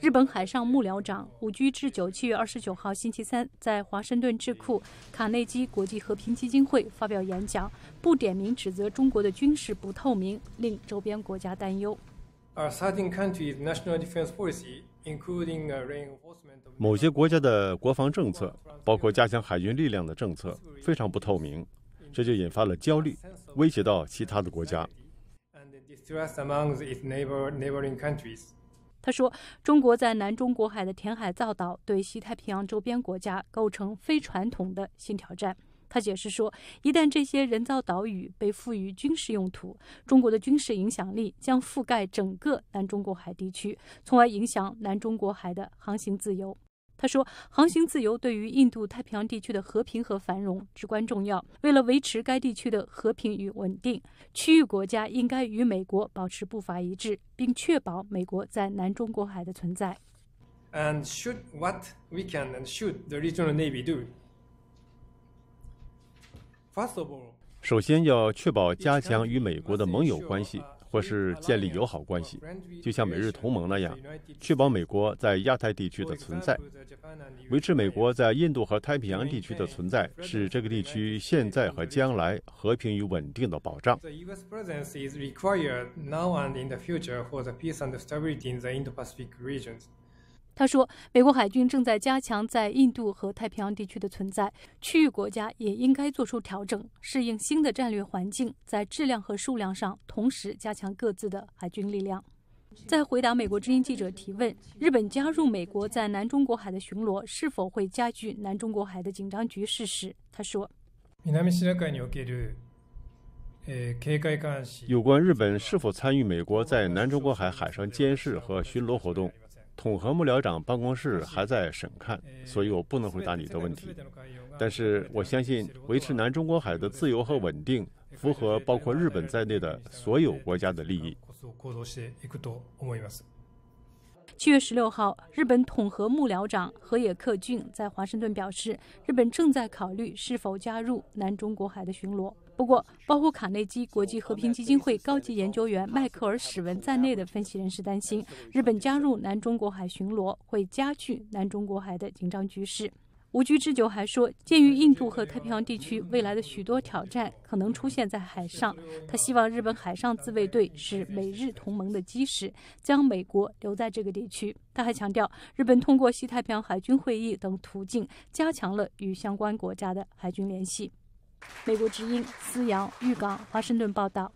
日本海上幕僚长武居智久七月二十九号星期三在华盛顿智库卡内基国际和平基金会发表演讲，不点名指责中国的军事不透明，令周边国家担忧。某些国家的国防政策，包括加强海军力量的政策，非常不透明，这就引发了焦虑，威胁到其他的国家。他说，中国在南中国海的填海造岛对西太平洋周边国家构成非传统的新挑战。他解释说，一旦这些人造岛屿被赋予军事用途，中国的军事影响力将覆盖整个南中国海地区，从而影响南中国海的航行自由。他说：“航行自由对于印度太平洋地区的和平和繁荣至关重要。为了维持该地区的和平与稳定，区域国家应该与美国保持步伐一致，并确保美国在南中国海的存在。” And should what we can and should the regional navy do? First of all, 首先要确保加强与美国的盟友关系。或是建立友好关系，就像美日同盟那样，确保美国在亚太地区的存在，维持美国在印度和太平洋地区的存在，是这个地区现在和将来和平与稳定的保障。他说，美国海军正在加强在印度和太平洋地区的存在，区域国家也应该做出调整，适应新的战略环境，在质量和数量上同时加强各自的海军力量。在回答美国之音记者提问，日本加入美国在南中国海的巡逻是否会加剧南中国海的紧张局势时，他说：“有关日本是否参与美国在南中国海海上监视和巡逻活动。”统合幕僚长办公室还在审看，所以我不能回答你的问题。但是我相信，维持南中国海的自由和稳定，符合包括日本在内的所有国家的利益。七月十六号，日本统合幕僚长河野克俊在华盛顿表示，日本正在考虑是否加入南中国海的巡逻。不过，包括卡内基国际和平基金会高级研究员迈克尔·史文在内的分析人士担心，日本加入南中国海巡逻会加剧南中国海的紧张局势。无居之久还说，鉴于印度和太平洋地区未来的许多挑战可能出现在海上，他希望日本海上自卫队是美日同盟的基石，将美国留在这个地区。他还强调，日本通过西太平洋海军会议等途径加强了与相关国家的海军联系。美国之音思阳玉港华盛顿报道。